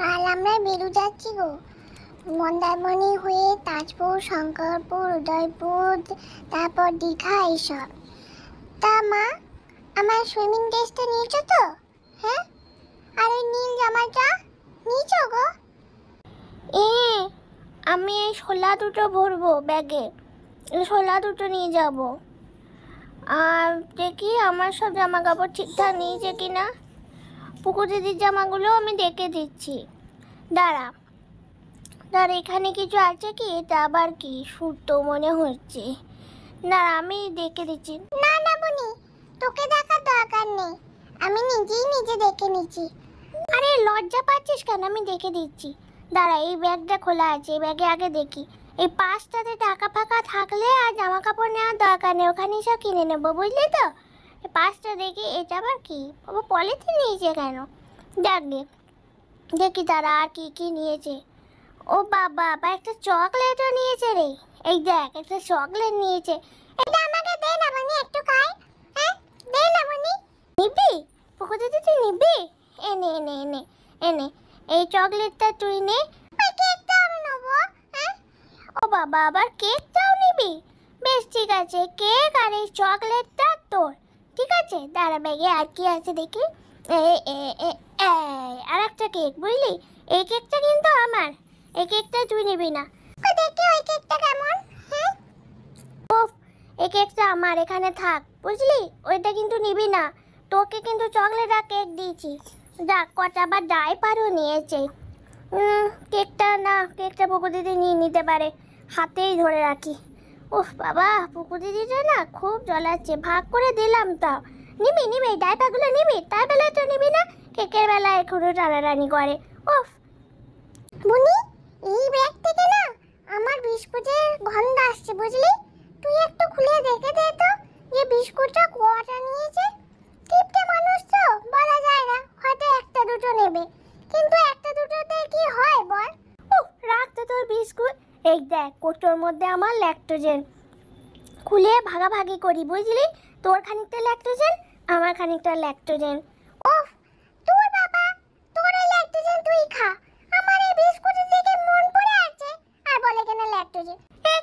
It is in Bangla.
কাল আমরা বেরু যাচ্ছি গো মন্দারমণি হয়ে তাজপুর শঙ্করপুর উদয়পুর তারপর দীঘা এইসব তা মা আমার সুইমিং ড্রেসটা নিয়েছো তো হ্যাঁ আর ওই নীল জামাটা নিয়েছো গো এ আমি এই শোলা দুটো ভরবো ব্যাগে শোলা দুটো নিয়ে যাব আর দেখি আমার সব জামা কাপড় ঠিকঠাক নিয়েছে কিনা পুকু দিদির জামাগুলো আমি দেখে দিচ্ছি দাঁড়া দাঁড়া এখানে কিছু আছে কি এটা আবার কি তো মনে হচ্ছে না আমি দেখে দিচ্ছি না না বুনি তোকে দেখার দরকার নেই আমি নিজেই নিজে দেখে নিচ্ছি আরে লজ্জা পাচ্ছিস কেন আমি দেখে দিচ্ছি দাঁড়া এই ব্যাগটা খোলা আছে এই ব্যাগে আগে দেখি এই পাঁচটাতে টাকা ফাঁকা থাকলে আর জামা কাপড় নেওয়ার দরকার নেই ওখানেই সব কিনে নেবো বুঝলি তো পাঁচটা দেখি এটা আবার কি বাবা পলিথিন নিয়েছে কেন যাকগে দেখি তারা আর কি কি নিয়েছে ও বাবা আবার একটা চকলেটও নিয়েছে রে এই দেখ একটা চকলেট নিয়েছে এটা আমাকে দে না মানে একটু খাই হ্যাঁ দে না মানে নিবি পোকো দিদি তুই নিবি এনে এনে এনে এনে এই চকলেটটা তুই নে কেকটা আমি নেবো হ্যাঁ ও বাবা আবার কেকটাও নিবি বেশ ঠিক আছে কেক আর এই চকলেটটা তোর ঠিক আছে দাঁড়া ব্যাগে আর কি আছে দেখি আর একটা কেক বুঝলি এই কেকটা কিন্তু আমার এই কেকটা তুই নিবি না দেখি ওই কেকটা কেমন হ্যাঁ ওফ এই কেকটা আমার এখানে থাক বুঝলি ওইটা কিন্তু নিবি না তোকে কিন্তু চকলেট আর কেক দিয়েছি যা কটা বা ড্রাইভারও নিয়েছে কেকটা না কেকটা বকু দিদি নিয়ে নিতে পারে হাতেই ধরে রাখি উফ বাবা পুকুরে দিটা না খুব জলাচ্ছে ভাগ করে দিলাম তাও নিবি নিবি ডাইপাগুলো নিবি তার বেলায় তো নিবি না কেকের বেলায় এখনো টানাটানি করে উফ বুনি এই ব্যাগ থেকে না আমার বিস্কুটের গন্ধ আসছে বুঝলি তুই একটু খুলে দেখে দে তো যে বিস্কুটটা কোয়াটা নিয়েছে টিপটে মানুষ তো বলা যায় না হয়তো একটা দুটো নেবে কিন্তু একটা দুটোতে কি হয় বল ও তো তোর বিস্কুট এই দেখ কোটোর মধ্যে আমার ল্যাক্টোজেন খুলে ভাগাভাগি করি বুঝলি তোর খানিকটা ল্যাক্টোজেন আমার খানিকটা ল্যাক্টোজেন ওফ তোর বাবা তোর এই ল্যাক্টোজেন তুই খা আমার এই বিস্কুটের দিকে মন পড়ে আছে আর বলে কেন ল্যাক্টোজেন